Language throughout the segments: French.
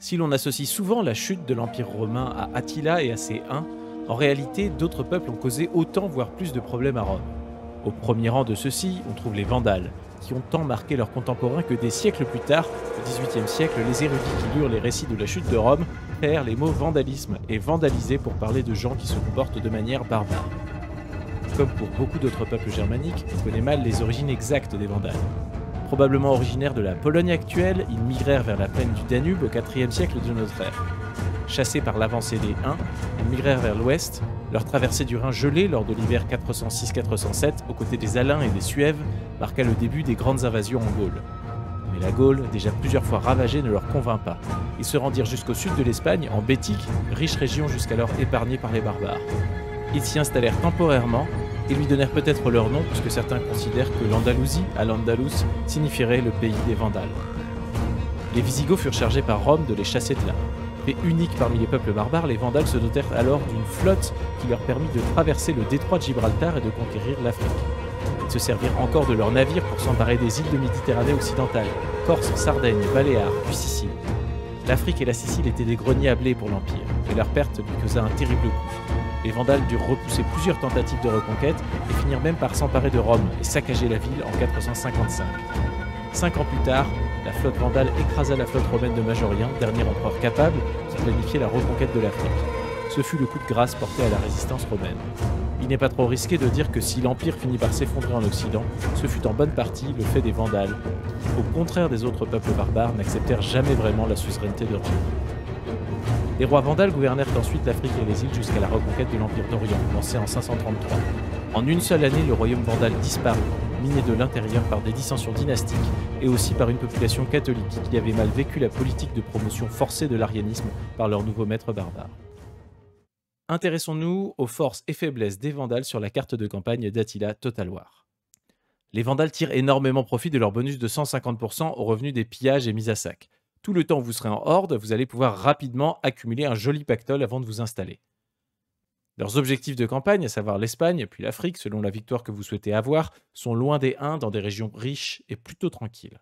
Si l'on associe souvent la chute de l'Empire romain à Attila et à ses Huns, en réalité, d'autres peuples ont causé autant voire plus de problèmes à Rome. Au premier rang de ceux-ci, on trouve les Vandales, qui ont tant marqué leurs contemporains que des siècles plus tard, au XVIIIe siècle, les érudits qui lurent les récits de la chute de Rome perdent les mots vandalisme et vandaliser pour parler de gens qui se comportent de manière barbare. Comme pour beaucoup d'autres peuples germaniques, on connaît mal les origines exactes des Vandales. Probablement originaires de la Pologne actuelle, ils migrèrent vers la plaine du Danube au IVe siècle de notre ère. Chassés par l'avancée des Huns, ils migrèrent vers l'ouest, leur traversée du Rhin gelée lors de l'hiver 406-407 aux côtés des Alains et des Suèves marqua le début des grandes invasions en Gaule. Mais la Gaule, déjà plusieurs fois ravagée, ne leur convainc pas. Ils se rendirent jusqu'au sud de l'Espagne, en Bétique, riche région jusqu'alors épargnée par les barbares. Ils s'y installèrent temporairement et lui donnèrent peut-être leur nom puisque certains considèrent que l'Andalousie, à l'Andalus, signifierait le pays des Vandales. Les Visigoths furent chargés par Rome de les chasser de là. Mais unique parmi les peuples barbares, les Vandales se dotèrent alors d'une flotte qui leur permit de traverser le détroit de Gibraltar et de conquérir l'Afrique. Ils se servirent encore de leurs navires pour s'emparer des îles de Méditerranée occidentale, Corse, Sardaigne, Baléares, puis Sicile. L'Afrique et la Sicile étaient des greniers à blé pour l'Empire, et leur perte lui causa un terrible coup. Les Vandales durent repousser plusieurs tentatives de reconquête et finirent même par s'emparer de Rome et saccager la ville en 455. Cinq ans plus tard, la flotte vandale écrasa la flotte romaine de Majorien, dernier empereur capable, de planifier la reconquête de l'Afrique. Ce fut le coup de grâce porté à la résistance romaine. Il n'est pas trop risqué de dire que si l'Empire finit par s'effondrer en Occident, ce fut en bonne partie le fait des Vandales, qui, au contraire des autres peuples barbares, n'acceptèrent jamais vraiment la suzeraineté de Rome. Les rois vandales gouvernèrent ensuite l'Afrique et les îles jusqu'à la reconquête de l'Empire d'Orient, lancée en 533. En une seule année, le royaume vandal disparut, miné de l'intérieur par des dissensions dynastiques et aussi par une population catholique qui avait mal vécu la politique de promotion forcée de l'arianisme par leur nouveau maître barbares. Intéressons-nous aux forces et faiblesses des Vandales sur la carte de campagne d'Attila Totaloir. Les Vandales tirent énormément profit de leur bonus de 150% au revenu des pillages et mises à sac. Tout le temps où vous serez en horde, vous allez pouvoir rapidement accumuler un joli pactole avant de vous installer. Leurs objectifs de campagne, à savoir l'Espagne puis l'Afrique, selon la victoire que vous souhaitez avoir, sont loin des Huns dans des régions riches et plutôt tranquilles.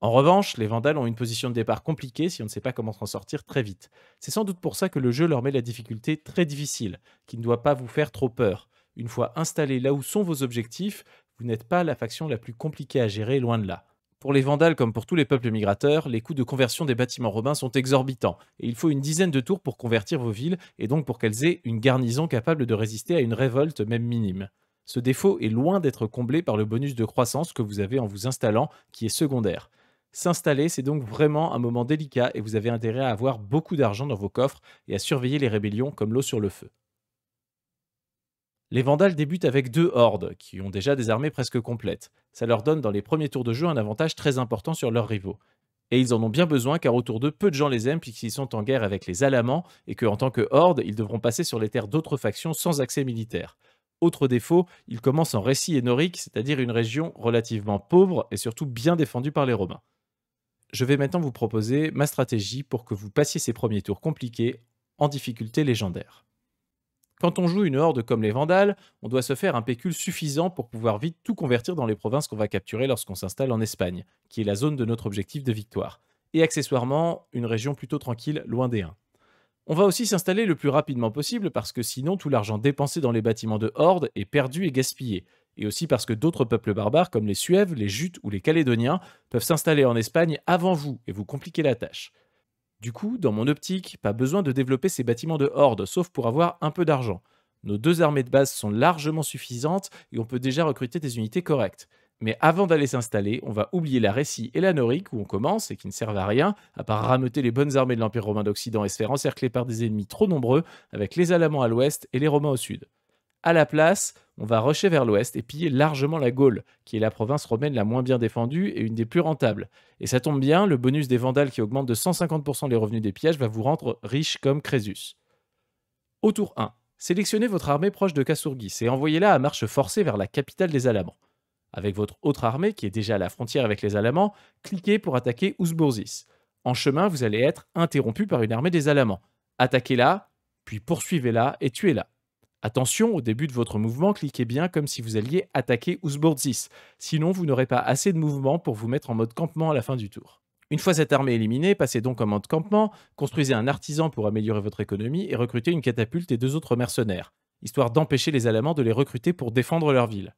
En revanche, les Vandales ont une position de départ compliquée si on ne sait pas comment s'en sortir très vite. C'est sans doute pour ça que le jeu leur met la difficulté très difficile, qui ne doit pas vous faire trop peur. Une fois installés là où sont vos objectifs, vous n'êtes pas la faction la plus compliquée à gérer, loin de là. Pour les Vandales comme pour tous les peuples migrateurs, les coûts de conversion des bâtiments romains sont exorbitants, et il faut une dizaine de tours pour convertir vos villes, et donc pour qu'elles aient une garnison capable de résister à une révolte même minime. Ce défaut est loin d'être comblé par le bonus de croissance que vous avez en vous installant, qui est secondaire. S'installer, c'est donc vraiment un moment délicat et vous avez intérêt à avoir beaucoup d'argent dans vos coffres et à surveiller les rébellions comme l'eau sur le feu. Les Vandales débutent avec deux hordes, qui ont déjà des armées presque complètes. Ça leur donne dans les premiers tours de jeu un avantage très important sur leurs rivaux. Et ils en ont bien besoin car autour d'eux, peu de gens les aiment puisqu'ils sont en guerre avec les Alamans et qu'en tant que horde, ils devront passer sur les terres d'autres factions sans accès militaire. Autre défaut, ils commencent en Récit et c'est-à-dire une région relativement pauvre et surtout bien défendue par les Romains je vais maintenant vous proposer ma stratégie pour que vous passiez ces premiers tours compliqués en difficulté légendaire. Quand on joue une horde comme les Vandales, on doit se faire un pécule suffisant pour pouvoir vite tout convertir dans les provinces qu'on va capturer lorsqu'on s'installe en Espagne, qui est la zone de notre objectif de victoire, et accessoirement une région plutôt tranquille loin des 1. On va aussi s'installer le plus rapidement possible parce que sinon tout l'argent dépensé dans les bâtiments de horde est perdu et gaspillé, et aussi parce que d'autres peuples barbares comme les Suèves, les Jutes ou les Calédoniens peuvent s'installer en Espagne avant vous et vous compliquer la tâche. Du coup, dans mon optique, pas besoin de développer ces bâtiments de horde, sauf pour avoir un peu d'argent. Nos deux armées de base sont largement suffisantes et on peut déjà recruter des unités correctes. Mais avant d'aller s'installer, on va oublier la Récie et la Norique où on commence et qui ne servent à rien, à part rameuter les bonnes armées de l'Empire romain d'Occident et se faire encercler par des ennemis trop nombreux, avec les Alamans à l'ouest et les Romains au sud. À la place, on va rusher vers l'ouest et piller largement la Gaule, qui est la province romaine la moins bien défendue et une des plus rentables. Et ça tombe bien, le bonus des Vandales qui augmente de 150% les revenus des pillages va vous rendre riche comme Crésus. Au tour 1, sélectionnez votre armée proche de Kassourgis et envoyez-la à marche forcée vers la capitale des Alamans. Avec votre autre armée, qui est déjà à la frontière avec les Alamans, cliquez pour attaquer Ousbourzis. En chemin, vous allez être interrompu par une armée des Alamans. Attaquez-la, puis poursuivez-la et tuez-la. Attention, au début de votre mouvement, cliquez bien comme si vous alliez attaquer Ouzbordzis, sinon vous n'aurez pas assez de mouvement pour vous mettre en mode campement à la fin du tour. Une fois cette armée éliminée, passez donc en mode campement, construisez un artisan pour améliorer votre économie et recrutez une catapulte et deux autres mercenaires, histoire d'empêcher les Alamans de les recruter pour défendre leur ville.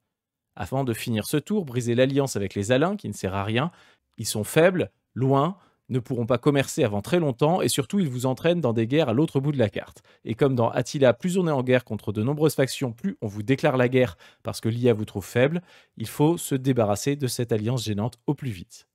Avant de finir ce tour, brisez l'alliance avec les Alains qui ne sert à rien, ils sont faibles, loin, ne pourront pas commercer avant très longtemps et surtout ils vous entraînent dans des guerres à l'autre bout de la carte. Et comme dans Attila, plus on est en guerre contre de nombreuses factions, plus on vous déclare la guerre parce que l'IA vous trouve faible, il faut se débarrasser de cette alliance gênante au plus vite.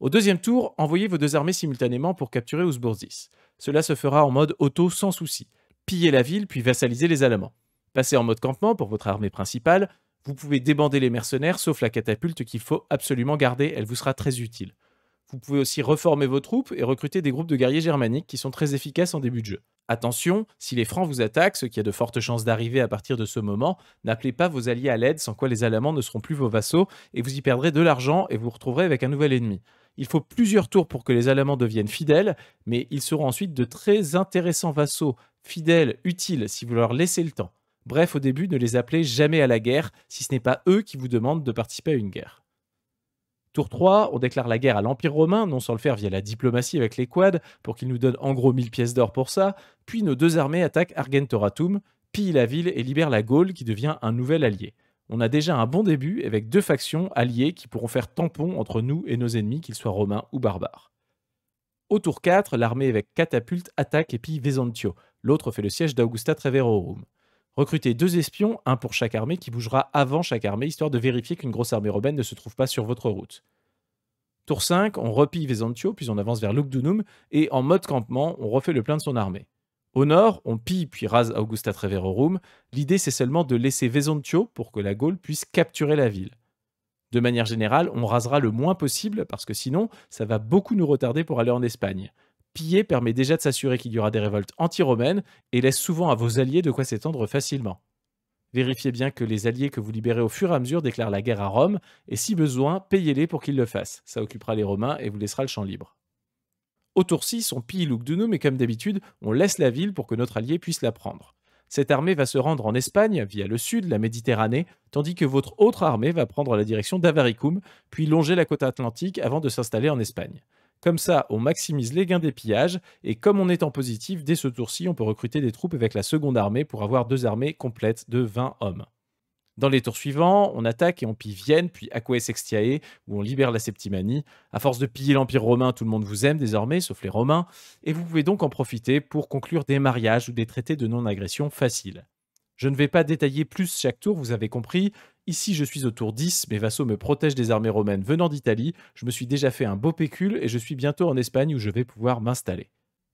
Au deuxième tour, envoyez vos deux armées simultanément pour capturer Ouzbourzis. Cela se fera en mode auto sans souci. Pillez la ville puis vassalisez les Allemands. Passez en mode campement pour votre armée principale, vous pouvez débander les mercenaires sauf la catapulte qu'il faut absolument garder, elle vous sera très utile. Vous pouvez aussi reformer vos troupes et recruter des groupes de guerriers germaniques qui sont très efficaces en début de jeu. Attention, si les Francs vous attaquent, ce qui a de fortes chances d'arriver à partir de ce moment, n'appelez pas vos alliés à l'aide, sans quoi les Allemands ne seront plus vos vassaux et vous y perdrez de l'argent et vous vous retrouverez avec un nouvel ennemi. Il faut plusieurs tours pour que les Allemands deviennent fidèles, mais ils seront ensuite de très intéressants vassaux, fidèles, utiles, si vous leur laissez le temps. Bref, au début, ne les appelez jamais à la guerre, si ce n'est pas eux qui vous demandent de participer à une guerre. Tour 3, on déclare la guerre à l'Empire romain, non sans le faire via la diplomatie avec les quads, pour qu'ils nous donnent en gros 1000 pièces d'or pour ça, puis nos deux armées attaquent Argentoratum, pillent la ville et libèrent la Gaule qui devient un nouvel allié. On a déjà un bon début avec deux factions alliées qui pourront faire tampon entre nous et nos ennemis, qu'ils soient romains ou barbares. Au tour 4, l'armée avec catapulte attaque et pille Vesantio, l'autre fait le siège d'Augusta Treverorum. Recrutez deux espions, un pour chaque armée, qui bougera avant chaque armée, histoire de vérifier qu'une grosse armée romaine ne se trouve pas sur votre route. Tour 5, on repille Vesantio, puis on avance vers Lugdunum, et en mode campement, on refait le plein de son armée. Au nord, on pille puis rase Augusta Treverorum. L'idée, c'est seulement de laisser Vesontio pour que la Gaule puisse capturer la ville. De manière générale, on rasera le moins possible, parce que sinon, ça va beaucoup nous retarder pour aller en Espagne piller permet déjà de s'assurer qu'il y aura des révoltes anti-romaines et laisse souvent à vos alliés de quoi s'étendre facilement. Vérifiez bien que les alliés que vous libérez au fur et à mesure déclarent la guerre à Rome, et si besoin, payez-les pour qu'ils le fassent. Ça occupera les Romains et vous laissera le champ libre. Autour tour 6, on pille nous mais comme d'habitude, on laisse la ville pour que notre allié puisse la prendre. Cette armée va se rendre en Espagne, via le sud, la Méditerranée, tandis que votre autre armée va prendre la direction d'Avaricum, puis longer la côte atlantique avant de s'installer en Espagne. Comme ça, on maximise les gains des pillages, et comme on est en positif, dès ce tour-ci, on peut recruter des troupes avec la seconde armée pour avoir deux armées complètes de 20 hommes. Dans les tours suivants, on attaque et on pille Vienne, puis Aquae Sextiae, où on libère la Septimanie. À force de piller l'Empire romain, tout le monde vous aime désormais, sauf les Romains, et vous pouvez donc en profiter pour conclure des mariages ou des traités de non-agression faciles. Je ne vais pas détailler plus chaque tour, vous avez compris, Ici, je suis au tour 10, mes vassaux me protègent des armées romaines venant d'Italie, je me suis déjà fait un beau pécule et je suis bientôt en Espagne où je vais pouvoir m'installer.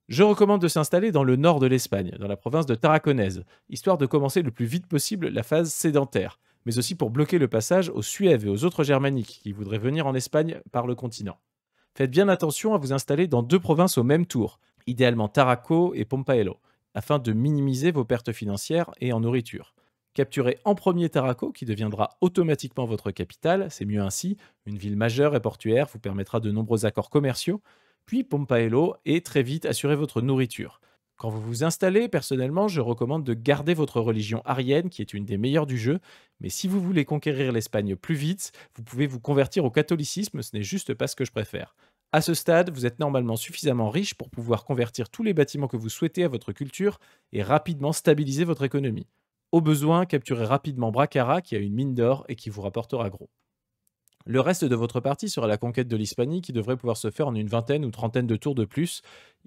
Je recommande de s'installer dans le nord de l'Espagne, dans la province de Tarraconaise, histoire de commencer le plus vite possible la phase sédentaire, mais aussi pour bloquer le passage aux Suèves et aux autres Germaniques qui voudraient venir en Espagne par le continent. Faites bien attention à vous installer dans deux provinces au même tour, idéalement Taraco et Pompaello, afin de minimiser vos pertes financières et en nourriture. Capturez en premier Taraco, qui deviendra automatiquement votre capitale, c'est mieux ainsi, une ville majeure et portuaire vous permettra de nombreux accords commerciaux, puis Pompaello, et très vite assurer votre nourriture. Quand vous vous installez, personnellement, je recommande de garder votre religion arienne, qui est une des meilleures du jeu, mais si vous voulez conquérir l'Espagne plus vite, vous pouvez vous convertir au catholicisme, ce n'est juste pas ce que je préfère. À ce stade, vous êtes normalement suffisamment riche pour pouvoir convertir tous les bâtiments que vous souhaitez à votre culture et rapidement stabiliser votre économie. Au besoin, capturez rapidement Bracara qui a une mine d'or et qui vous rapportera gros. Le reste de votre partie sera la conquête de l'Hispanie qui devrait pouvoir se faire en une vingtaine ou trentaine de tours de plus,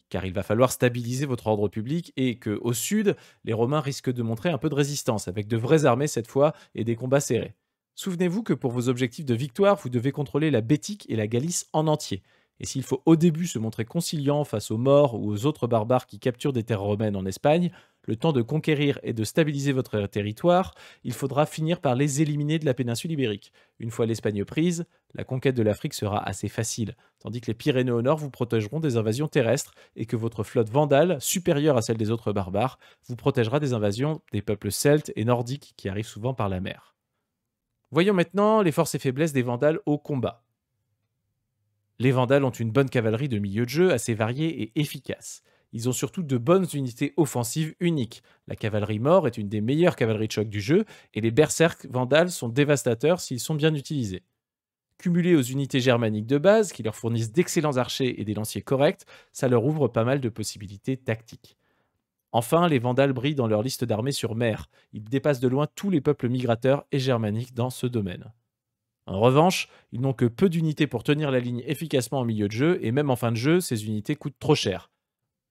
car il va falloir stabiliser votre ordre public et que, au sud, les Romains risquent de montrer un peu de résistance, avec de vraies armées cette fois et des combats serrés. Souvenez-vous que pour vos objectifs de victoire, vous devez contrôler la Bétique et la Galice en entier. Et s'il faut au début se montrer conciliant face aux morts ou aux autres barbares qui capturent des terres romaines en Espagne, le temps de conquérir et de stabiliser votre territoire, il faudra finir par les éliminer de la péninsule ibérique. Une fois l'Espagne prise, la conquête de l'Afrique sera assez facile, tandis que les Pyrénées au nord vous protégeront des invasions terrestres et que votre flotte vandale, supérieure à celle des autres barbares, vous protégera des invasions des peuples celtes et nordiques qui arrivent souvent par la mer. Voyons maintenant les forces et faiblesses des Vandales au combat. Les Vandales ont une bonne cavalerie de milieu de jeu assez variée et efficace. Ils ont surtout de bonnes unités offensives uniques. La cavalerie mort est une des meilleures cavaleries de choc du jeu, et les berserk vandales sont dévastateurs s'ils sont bien utilisés. Cumulés aux unités germaniques de base, qui leur fournissent d'excellents archers et des lanciers corrects, ça leur ouvre pas mal de possibilités tactiques. Enfin, les Vandales brillent dans leur liste d'armées sur mer. Ils dépassent de loin tous les peuples migrateurs et germaniques dans ce domaine. En revanche, ils n'ont que peu d'unités pour tenir la ligne efficacement en milieu de jeu, et même en fin de jeu, ces unités coûtent trop cher.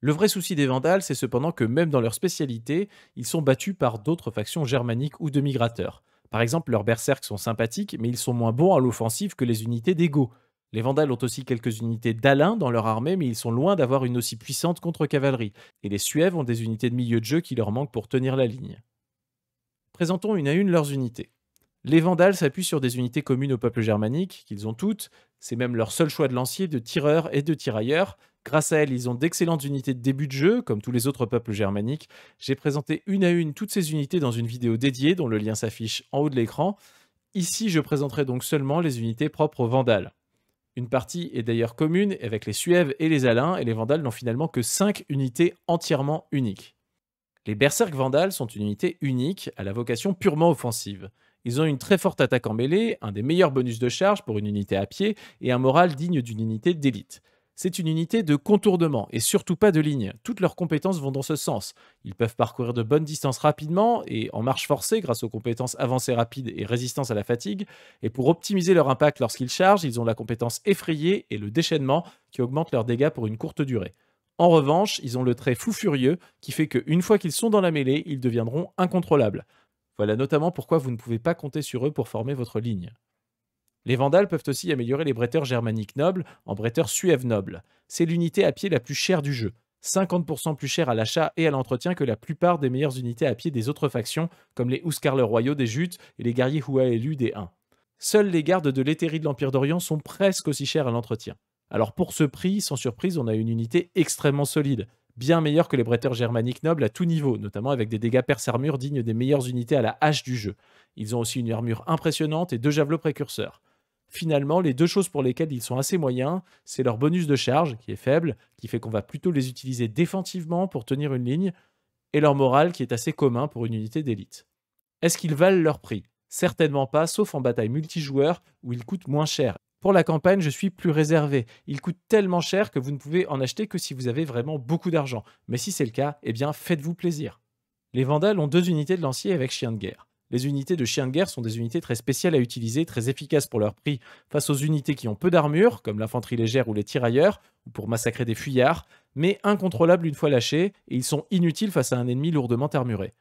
Le vrai souci des Vandales, c'est cependant que même dans leur spécialité, ils sont battus par d'autres factions germaniques ou de migrateurs. Par exemple, leurs berserks sont sympathiques, mais ils sont moins bons à l'offensive que les unités d'Ego. Les Vandales ont aussi quelques unités d'Alain dans leur armée, mais ils sont loin d'avoir une aussi puissante contre-cavalerie, et les Suèves ont des unités de milieu de jeu qui leur manquent pour tenir la ligne. Présentons une à une leurs unités. Les Vandales s'appuient sur des unités communes au peuple germanique, qu'ils ont toutes, c'est même leur seul choix de lancier, de tireurs et de tirailleurs. Grâce à elle, ils ont d'excellentes unités de début de jeu, comme tous les autres peuples germaniques. J'ai présenté une à une toutes ces unités dans une vidéo dédiée dont le lien s'affiche en haut de l'écran. Ici, je présenterai donc seulement les unités propres aux Vandales. Une partie est d'ailleurs commune avec les Suèves et les Alains, et les Vandales n'ont finalement que 5 unités entièrement uniques. Les Berserk Vandales sont une unité unique, à la vocation purement offensive. Ils ont une très forte attaque en mêlée, un des meilleurs bonus de charge pour une unité à pied, et un moral digne d'une unité d'élite c'est une unité de contournement et surtout pas de ligne. Toutes leurs compétences vont dans ce sens. Ils peuvent parcourir de bonnes distances rapidement et en marche forcée grâce aux compétences avancées rapide et résistance à la fatigue. Et pour optimiser leur impact lorsqu'ils chargent, ils ont la compétence effrayée et le déchaînement qui augmente leurs dégâts pour une courte durée. En revanche, ils ont le trait fou furieux qui fait qu'une fois qu'ils sont dans la mêlée, ils deviendront incontrôlables. Voilà notamment pourquoi vous ne pouvez pas compter sur eux pour former votre ligne. Les Vandales peuvent aussi améliorer les bretteurs germaniques nobles en bretteurs suèves nobles. C'est l'unité à pied la plus chère du jeu, 50% plus chère à l'achat et à l'entretien que la plupart des meilleures unités à pied des autres factions, comme les Ouscarles royaux des Jutes et les guerriers Huaelu des Huns. Seuls les gardes de l'éthérie de l'Empire d'Orient sont presque aussi chers à l'entretien. Alors pour ce prix, sans surprise, on a une unité extrêmement solide, bien meilleure que les bretteurs germaniques nobles à tout niveau, notamment avec des dégâts perce-armure dignes des meilleures unités à la hache du jeu. Ils ont aussi une armure impressionnante et deux javelots précurseurs finalement, les deux choses pour lesquelles ils sont assez moyens, c'est leur bonus de charge qui est faible, qui fait qu'on va plutôt les utiliser défensivement pour tenir une ligne, et leur morale, qui est assez commun pour une unité d'élite. Est-ce qu'ils valent leur prix Certainement pas, sauf en bataille multijoueur où ils coûtent moins cher. Pour la campagne, je suis plus réservé. Ils coûtent tellement cher que vous ne pouvez en acheter que si vous avez vraiment beaucoup d'argent. Mais si c'est le cas, eh bien faites-vous plaisir. Les Vandales ont deux unités de lanciers avec chien de guerre. Les unités de chiens de guerre sont des unités très spéciales à utiliser, très efficaces pour leur prix face aux unités qui ont peu d'armure, comme l'infanterie légère ou les tirailleurs, ou pour massacrer des fuyards, mais incontrôlables une fois lâchés, et ils sont inutiles face à un ennemi lourdement armuré.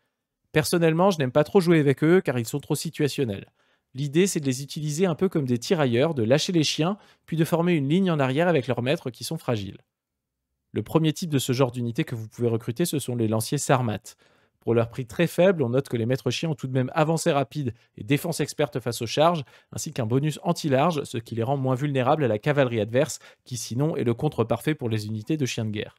Personnellement, je n'aime pas trop jouer avec eux car ils sont trop situationnels. L'idée, c'est de les utiliser un peu comme des tirailleurs, de lâcher les chiens, puis de former une ligne en arrière avec leurs maîtres qui sont fragiles. Le premier type de ce genre d'unité que vous pouvez recruter, ce sont les lanciers Sarmat. Pour leur prix très faible, on note que les maîtres chiens ont tout de même avancée rapide et défense experte face aux charges, ainsi qu'un bonus anti-large, ce qui les rend moins vulnérables à la cavalerie adverse, qui sinon est le contre parfait pour les unités de chiens de guerre.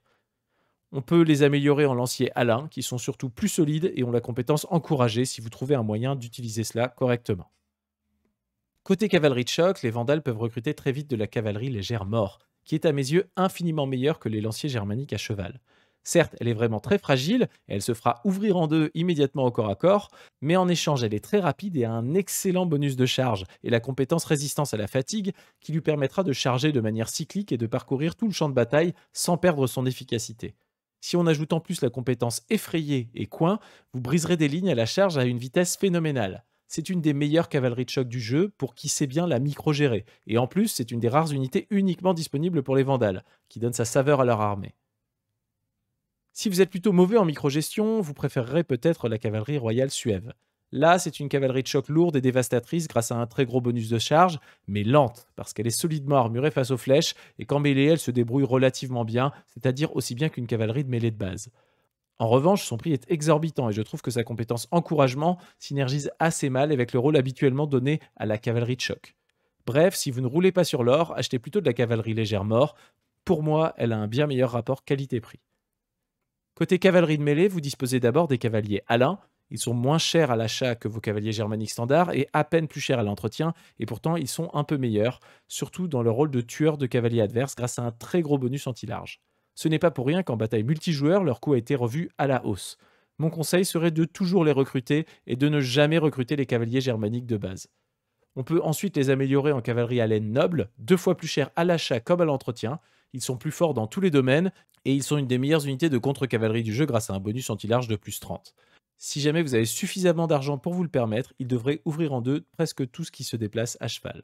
On peut les améliorer en lanciers Alain, qui sont surtout plus solides et ont la compétence encouragée si vous trouvez un moyen d'utiliser cela correctement. Côté cavalerie de choc, les Vandales peuvent recruter très vite de la cavalerie légère mort, qui est à mes yeux infiniment meilleure que les lanciers germaniques à cheval. Certes, elle est vraiment très fragile, elle se fera ouvrir en deux immédiatement au corps à corps, mais en échange, elle est très rapide et a un excellent bonus de charge, et la compétence résistance à la fatigue qui lui permettra de charger de manière cyclique et de parcourir tout le champ de bataille sans perdre son efficacité. Si on ajoute en plus la compétence effrayée et coin, vous briserez des lignes à la charge à une vitesse phénoménale. C'est une des meilleures cavaleries de choc du jeu pour qui sait bien la micro-gérer, et en plus c'est une des rares unités uniquement disponibles pour les Vandales, qui donne sa saveur à leur armée. Si vous êtes plutôt mauvais en microgestion, vous préférerez peut-être la cavalerie royale suève. Là, c'est une cavalerie de choc lourde et dévastatrice grâce à un très gros bonus de charge, mais lente, parce qu'elle est solidement armurée face aux flèches, et qu'en mêlée, elle se débrouille relativement bien, c'est-à-dire aussi bien qu'une cavalerie de mêlée de base. En revanche, son prix est exorbitant, et je trouve que sa compétence encouragement synergise assez mal avec le rôle habituellement donné à la cavalerie de choc. Bref, si vous ne roulez pas sur l'or, achetez plutôt de la cavalerie légère mort. Pour moi, elle a un bien meilleur rapport qualité-prix. Côté cavalerie de mêlée, vous disposez d'abord des cavaliers Alain. Ils sont moins chers à l'achat que vos cavaliers germaniques standards et à peine plus chers à l'entretien, et pourtant ils sont un peu meilleurs, surtout dans le rôle de tueur de cavaliers adverses grâce à un très gros bonus anti-large. Ce n'est pas pour rien qu'en bataille multijoueur, leur coût a été revu à la hausse. Mon conseil serait de toujours les recruter et de ne jamais recruter les cavaliers germaniques de base. On peut ensuite les améliorer en cavalerie à laine noble, deux fois plus chers à l'achat comme à l'entretien. Ils sont plus forts dans tous les domaines et ils sont une des meilleures unités de contre-cavalerie du jeu grâce à un bonus anti-large de plus 30. Si jamais vous avez suffisamment d'argent pour vous le permettre, ils devraient ouvrir en deux presque tout ce qui se déplace à cheval.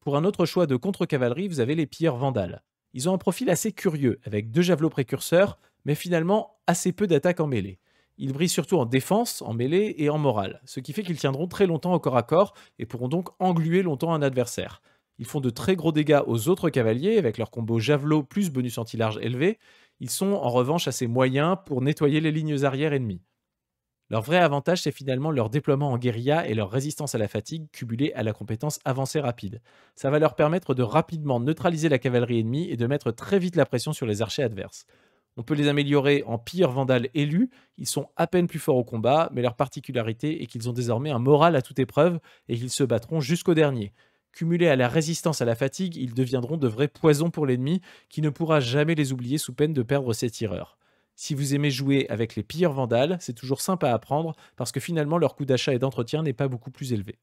Pour un autre choix de contre-cavalerie, vous avez les pilleurs vandales. Ils ont un profil assez curieux, avec deux javelots précurseurs, mais finalement assez peu d'attaques en mêlée. Ils brillent surtout en défense, en mêlée et en morale, ce qui fait qu'ils tiendront très longtemps au corps à corps et pourront donc engluer longtemps un adversaire. Ils font de très gros dégâts aux autres cavaliers avec leur combo javelot plus bonus anti-large élevé. Ils sont en revanche assez moyens pour nettoyer les lignes arrière ennemies. Leur vrai avantage, c'est finalement leur déploiement en guérilla et leur résistance à la fatigue cumulée à la compétence avancée rapide. Ça va leur permettre de rapidement neutraliser la cavalerie ennemie et de mettre très vite la pression sur les archers adverses. On peut les améliorer en pire vandale élu, ils sont à peine plus forts au combat, mais leur particularité est qu'ils ont désormais un moral à toute épreuve et qu'ils se battront jusqu'au dernier. Cumulés à la résistance à la fatigue, ils deviendront de vrais poisons pour l'ennemi qui ne pourra jamais les oublier sous peine de perdre ses tireurs. Si vous aimez jouer avec les pilleurs vandales, c'est toujours sympa à apprendre parce que finalement leur coût d'achat et d'entretien n'est pas beaucoup plus élevé.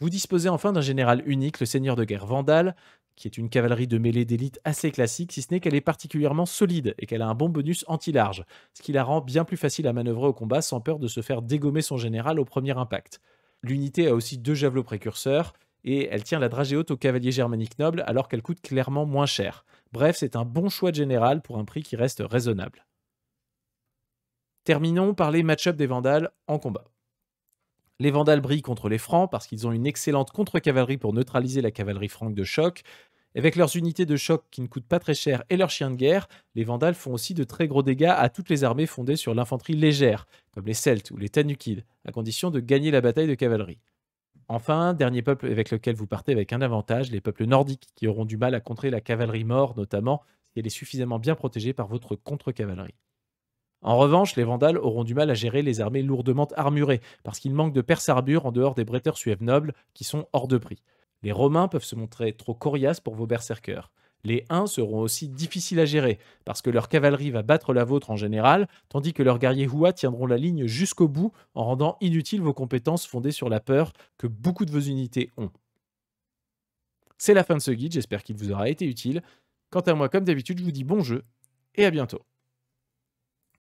Vous disposez enfin d'un général unique, le seigneur de guerre Vandal, qui est une cavalerie de mêlée d'élite assez classique, si ce n'est qu'elle est particulièrement solide et qu'elle a un bon bonus anti-large, ce qui la rend bien plus facile à manœuvrer au combat sans peur de se faire dégommer son général au premier impact. L'unité a aussi deux javelots précurseurs, et elle tient la dragée haute aux cavaliers germaniques nobles alors qu'elle coûte clairement moins cher. Bref, c'est un bon choix de général pour un prix qui reste raisonnable. Terminons par les match-up des Vandales en combat. Les Vandales brillent contre les Francs parce qu'ils ont une excellente contre-cavalerie pour neutraliser la cavalerie franque de choc. Avec leurs unités de choc qui ne coûtent pas très cher et leurs chiens de guerre, les Vandales font aussi de très gros dégâts à toutes les armées fondées sur l'infanterie légère, comme les Celtes ou les Tanukides, à condition de gagner la bataille de cavalerie. Enfin, dernier peuple avec lequel vous partez avec un avantage, les peuples nordiques qui auront du mal à contrer la cavalerie mort, notamment si elle est suffisamment bien protégée par votre contre-cavalerie. En revanche, les Vandales auront du mal à gérer les armées lourdement armurées, parce qu'il manque de perce en dehors des bretteurs suèves nobles, qui sont hors de prix. Les Romains peuvent se montrer trop coriaces pour vos berserkers. Les 1 seront aussi difficiles à gérer, parce que leur cavalerie va battre la vôtre en général, tandis que leurs guerriers Hua tiendront la ligne jusqu'au bout en rendant inutiles vos compétences fondées sur la peur que beaucoup de vos unités ont. C'est la fin de ce guide, j'espère qu'il vous aura été utile. Quant à moi, comme d'habitude, je vous dis bon jeu et à bientôt.